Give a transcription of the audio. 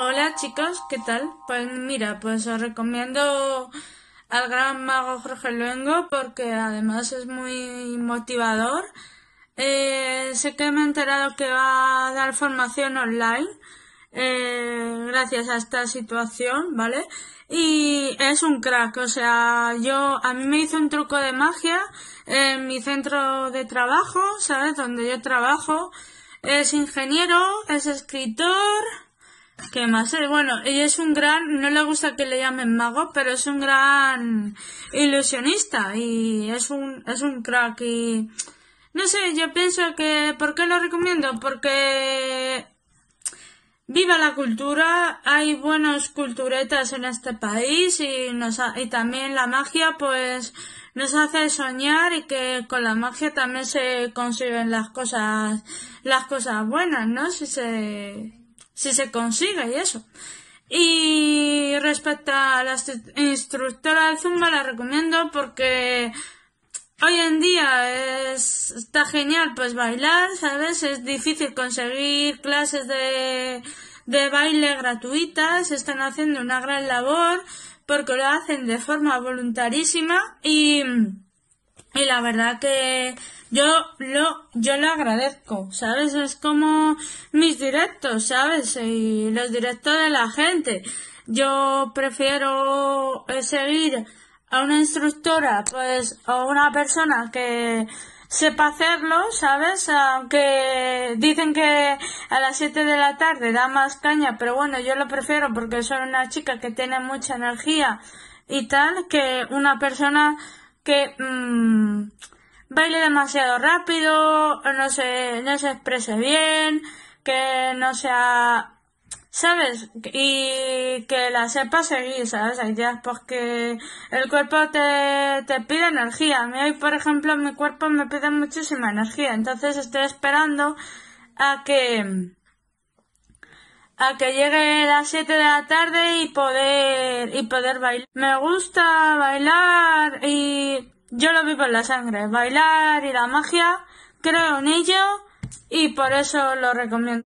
Hola chicos, ¿qué tal? Pues mira, pues os recomiendo al gran mago Jorge Luengo porque además es muy motivador. Eh, sé que me he enterado que va a dar formación online eh, gracias a esta situación, ¿vale? Y es un crack, o sea, yo, a mí me hizo un truco de magia en mi centro de trabajo, ¿sabes? Donde yo trabajo. Es ingeniero, es escritor, ¿Qué más? Es? Eh, bueno, ella es un gran, no le gusta que le llamen mago, pero es un gran ilusionista y es un, es un crack y no sé, yo pienso que, ¿por qué lo recomiendo? Porque viva la cultura, hay buenos culturetas en este país y, nos y también la magia pues nos hace soñar y que con la magia también se consiguen las cosas, las cosas buenas, ¿no? Si se, si se consigue y eso. Y respecto a la instructora de Zumba, la recomiendo porque hoy en día está genial pues bailar, ¿sabes? Es difícil conseguir clases de, de baile gratuitas, están haciendo una gran labor porque lo hacen de forma voluntarísima y y la verdad que yo lo, yo lo agradezco, ¿sabes? Es como mis directos, ¿sabes? Y los directos de la gente. Yo prefiero eh, seguir a una instructora, pues, o una persona que sepa hacerlo, ¿sabes? Aunque dicen que a las 7 de la tarde da más caña, pero bueno, yo lo prefiero porque soy una chica que tiene mucha energía y tal, que una persona que mm, baile demasiado rápido, no se, no se exprese bien, que no sea, ¿sabes? Y que la sepa seguir, ¿sabes? Hay días porque pues, el cuerpo te, te pide energía. A mí hoy, por ejemplo, mi cuerpo me pide muchísima energía. Entonces estoy esperando a que a que llegue las 7 de la tarde y poder y poder bailar. Me gusta bailar y yo lo vivo en la sangre, bailar y la magia, creo en ello y por eso lo recomiendo.